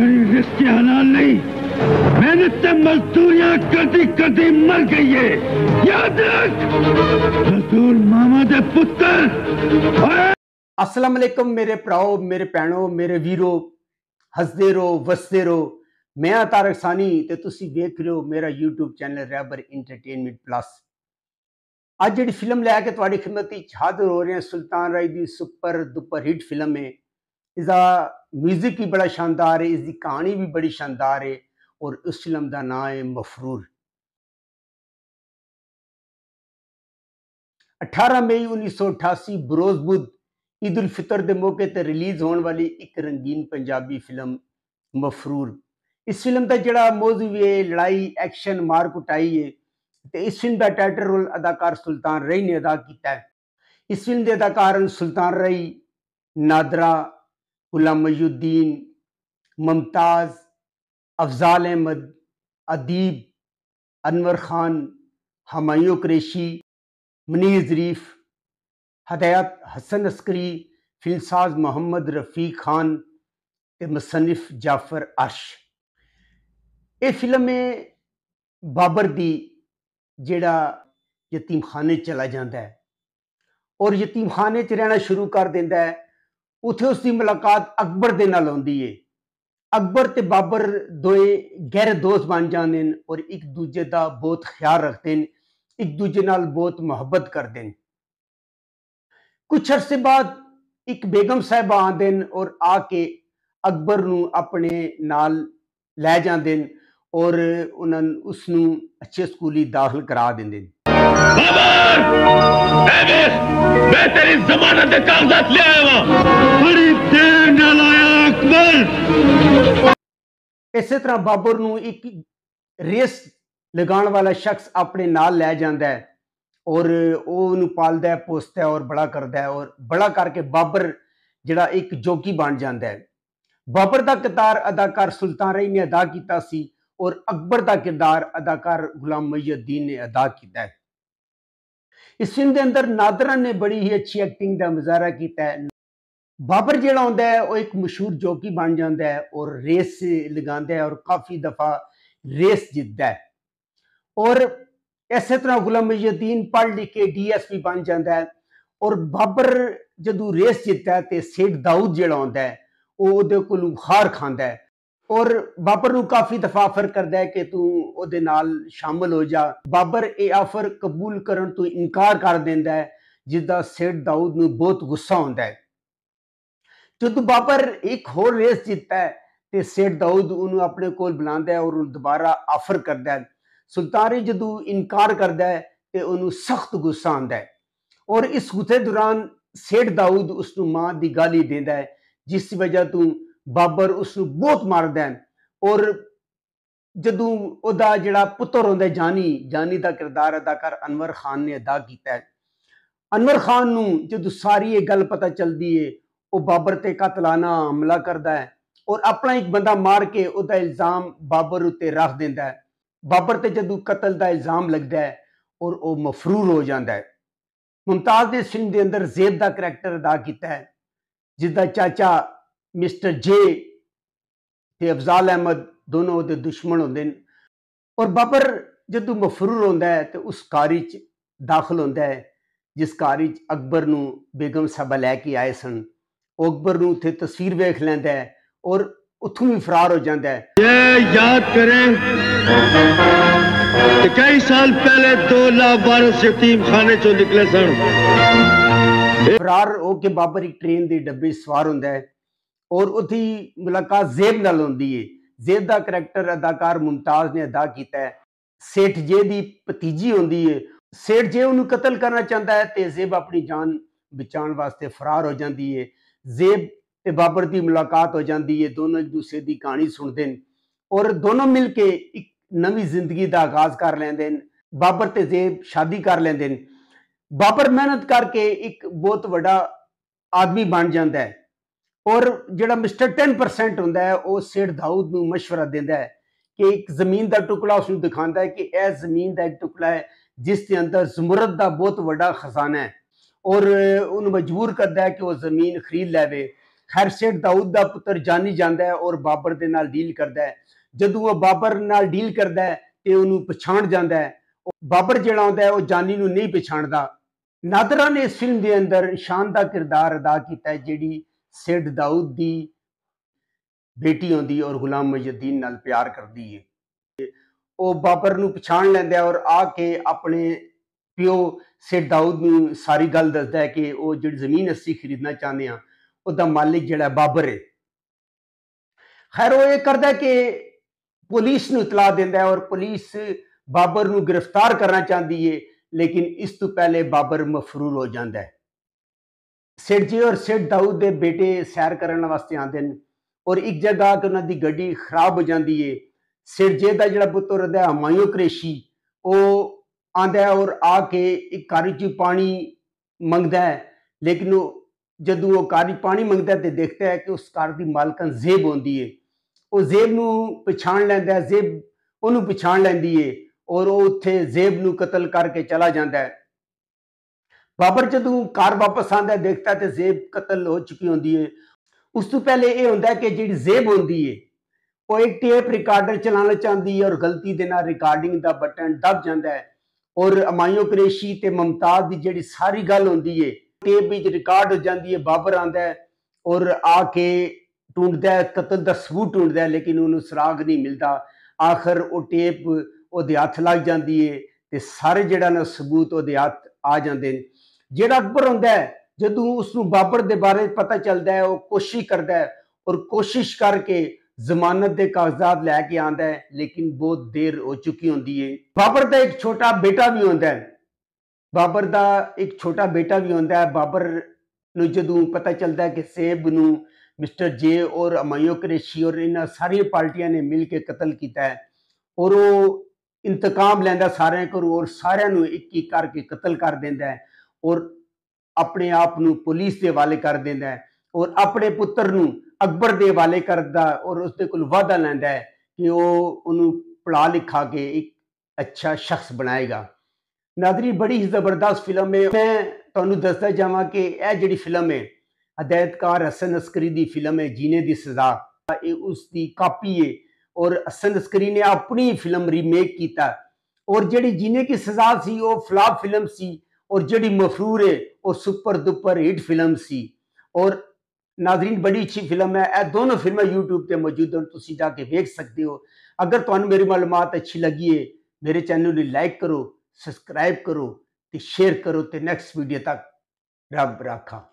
میری رزق حلال نہیں محنت سے مزدوریاں کردی کردی مر گئی ہے یاد رکھ ماما دے پتر اسلام علیکم میرے پراؤ میرے پینوں میرے ویرو حضدیرو وستیرو میں تارک ہاں ثانی تے تسی دیکھ رہے ہو میرا یوٹیوب چینل ریبر انٹرٹینمنٹ پلس آج جڑی فلم لیا کہ تواڑی خدمتی چھادر جی ہو رہے ہیں سلطان رائی دی سپر دپر ہٹ فلم ہے اس دا میوزک بھی بڑا شاندار ہے اس دی کہانی بھی بڑی شاندار ہے اور اس فلم دا نام ہے مفرور اٹھارہ مئی انیس سو اٹھاسی بروز بدھ عید الفطر دے موقع تے ریلیز ہون والی ایک رنگین پنجابی فلم مفرور اس فلم دا جڑا موضوع ہے لڑائی ایکشن مار کٹائی ہے تے اس فلم دا ٹائٹل رول اداکار سلطان رئی نے ادا کیتا ہے اس فلم دے اداکار سلطان رئی نادرا غلام الدین ممتاز افضال احمد ادیب انور خان ہمایوں قریشی منیر ظریف ہدایت حسن عسکری فلساز محمد رفیق خان مصنف جعفر عرش فلم میں بابر دی جڑا یتیم خانے چلا جاندہ ہے اور یتیم خانے رہنا شروع کر دیندہ ہے اتھے اس دی ملاقات اکبر دینا نام آ اکبر تے بابر دوئے گہر دوست بان جانے اور ایک دوجہ دا بہت خیار رکھتے ہیں ایک دوجہ نال بہت محبت کر ہیں کچھ عرصے بعد ایک بیگم صاحب آن آدھے اور آ کے اکبر نو اپنے نال لے جان اور انہوں جس اچھے سکولی داخل کرا دیں دیں اسے طرح بابر نو ایک ریس لگان والا شخص اپنے نال لے جاندہ ہے اور وہ پوستا ہے اور بڑا کرد ہے اور بڑا کر کے بابر جڑا ایک جوکی بان جاندہ ہے بابر دا کتار اداکار سلطان رہی نے ادا کیتا سی اور اکبر دا کتار اداکار غلام دین نے ادا کیتا ہے اس فلم دے اندر نادرہ نے بڑی ہی اچھی ایکٹنگ دا مظاہرہ کیتا ہے بابر جیڑا ہوندہ ہے وہ ایک مشہور جوکی بن جاندہ ہے اور ریس لگاندہ ہے اور کافی دفعہ ریس جدہ ہے اور ایسے طرح غلام مجدین پڑھ لکھے ڈی ایس پی بن جاندہ ہے اور بابر جدو ریس جدہ ہے تے سیٹ داؤد جیڑا ہوندہ ہے وہ دے کلو خار کھاندہ ہے اور بابر نو کافی دفعہ آفر کر دے کہ تو او دے نال شامل ہو جا بابر اے آفر قبول کرن تو انکار کر درٹ داؤد نو بہت نسا آتا ہے جدو بابر ایک ہور ریس ہوتا ہے تے سیٹ داؤد اپنے کول ان بلا اور دوبارہ آفر کرتا ہے سلطان جدو انکار کرد ہے تے وہ سخت غصہ آتا ہے اور اس غصے دوران سیٹ داؤد اس نو ماں دی گالی د ج وجہ ت بابر اس بہت مارد جدو جا جانی جانی کا کردار اداکار انور خان نے ادا کیا ہے انور خان جی ساری یہ گل پتا چلتی ہے وہ بابر تک قتلانہ حملہ کرتا ہے اور اپنا ایک بندہ مار کے ادا الزام بابر اتنے رکھ دینا ہے بابر تدل کا الزام لگتا ہے اور وہ مفرور ہو جاتا ہے ممتاز نے سنگھ کے اندر زیب کا کریکٹر ادا کیا ہے جس کا چاچا مسٹر جے تے افضال احمد دونوں دے دشمن ہوندے ہیں اور بابر جدو مفرور ہوندا ہے تے اس کاری داخل ہوندا ہے جس کاری اکبر نو بیگم صاحبہ لے کے آئے سن او اکبر نو تے تصویر ویکھ لیندا ہے اور اتھوں بھی فرار ہو جاندا ہے یہ یاد کریں کہ کئی سال پہلے دو لاکھ بارس یتیم خانے چو نکلے سن فرار ہو کے بابر ایک ٹرین دی ڈبی سوار ہوندا ہے اور اتنی ملاقات زیب والے زیب کا کریکٹر اداکار ممتاز نے ادا کیا ہے سیٹھ جیب کی پتیجی آتی ہے سیٹ جیبن قتل کرنا چاہتا ہے تو زیب اپنی جان بچاؤ واسطے فرار ہو جاتی ہے زیب تو بابر کی ملاقات ہو جاتی ہے دونوں ایک دوسرے کی کہانی سنتے ہیں اور دونوں مل کے ایک نو زندگی کا آغاز کر لیں بابر تو زیب شادی کر لین بابر محنت کر کے ایک بہت وڈا آدمی بن جاتا ہے اور جڑا مسٹر ٹین پرسنٹ پرسینٹ ہے وہ سیر داؤد مشورہ دیا ہے کہ ایک زمین دا ٹکڑا اس کو دکھا ہے کہ اے زمین دا ایک ٹکڑا ہے جس کے اندر زمرد دا بہت واقع خزانہ ہے اور وہ مجبور کرتا ہے کہ وہ زمین خرید لے وے خیر سیر داؤد دا پتر جانی جان ہے اور بابر دے نال ڈیل کرد ہے جدو وہ بابر نال ڈیل کرتا ہے تو وہ پچھاڑ جانا ہے بابر جڑا آتا ہے وہ جانی پچھاڑتا نادرا نے فلم کے اندر شاندار کردار ادا کیا جی سیڈ داؤد کی بیٹی مجدین نال پیار کردی ہے او بابر نو پچھان لیند دے اور آ کے اپنے پیو سیڈ داؤد نو ساری گل دست ہے کہ او جڑ زمین اسی خریدنا چاہنے ہیں او دا مالک جڑا بابر ہے خیر وہ یہ کرد ہے کہ پولیس نو اطلاع ندا ہے اور پولیس بابر نو گرفتار کرنا چاہتی دیئے لیکن اس تو پہلے بابر مفرور ہو جاندہ ہے سرجے اور سرداؤ کے بےٹے سیر کرنے واسطے آتے ہیں اور ایک جگہ آ کے انہوں کی گیڈی خراب ہو جاتی ہے سیر جی کا جڑا پوت ہو رہا ہے ہمایو کریشی وہ آد ہے اور آ کے ایک کاری پانی منگتا ہے لیکن جدو کاری پانی منگتا ہے تو دیکھتا ہے کہ اس کار کی مالک زیب آدھی ہے وہ زیب نچھاڑ لیند ہے زیب انہوں پچھاڑ لینی ہے اور وہ اتنے زیب کو قتل کر کے چلا جات بابر جدو کار واپس آتا ہے دیکھتا ہے تو زیب قتل ہو چکی ہوتی ہے اس تو پہلے یہ ہوتا ہے کہ جی زیب آتی ہے وہ ایک ٹیپ ریکارڈر چلانا چلانے چاہیے اور غلطی ریکارڈنگ دا بٹن دب جا ہے اور امائیو کریشی تے ممتاز دی جی ساری گل ہوں ٹیپ بھی ریکارڈ ہو جاتی ہے بابر ہے اور آ کے ٹونڈ ہے قتل دا سبوت ٹونڈ ہے لیکن وہ سراغ نہیں ملتا آخر او ٹیپ او وہ ہاتھ لگ جاتی ہے سارے جڑا نا سبوت وہ دیہ آ جاتے جاپر آتا ہے جدو اس بابر کے بارے پتا چلتا ہے وہ کوشش کرد ہے اور کوشش کر کے زمانت کے کاغذات لے کے آدھا ہے لیکن بہت دیر ہو چکی ہوتی ہے بابر کا ایک چھوٹا بیٹا بھی آدھا بابر کا ایک چھوٹا بیٹا بھی آتا ہے بابر ندو پتا چلتا ہے کہ سیب مسٹر جے اور امیو کریشی اور انہوں ساری پارٹیاں نے مل کے قتل کیتا ہے اور وہ انتقام لینا سارے کو اور سارے نو ایک ایک کر کے قتل کر دینا اور اپنے آپ نو پولیس دے والے کر دینا ہے اور اپنے پتر نو اکبر دے والے کر ہے اور اس دے کل وعدہ لینا ہے کہ وہ پڑھا لکھا کے ایک اچھا شخص بنائے گا ناظری بڑی ہی زبردست فلم ہے میں تو تعینوں دستہ جا کہ اے جڑی فلم ہے ہدت کار ہسن اسکری دی فلم ہے جینے دی سزا یہ اس دی کاپی ہے اور حسن اسکری نے اپنی فلم ریمیک کیتا اور جڑی جینے کی سزا سی وہ فلاپ فلم سی اور جڑی مفرور ہے اور سپر دپر ہٹ فلم سی اور ناظرین بڑی اچھی فلم ہے اے دونوں فلمیں یوٹیوب تے پہ موجود ہیں تو دیکھ سکتے ہو اگر تمہیں میری معلومات اچھی لگی ہے میرے چینل نے لائک کرو سبسکرائب کرو تے شیئر کرو تے نیکسٹ ویڈیو تک رب رکھا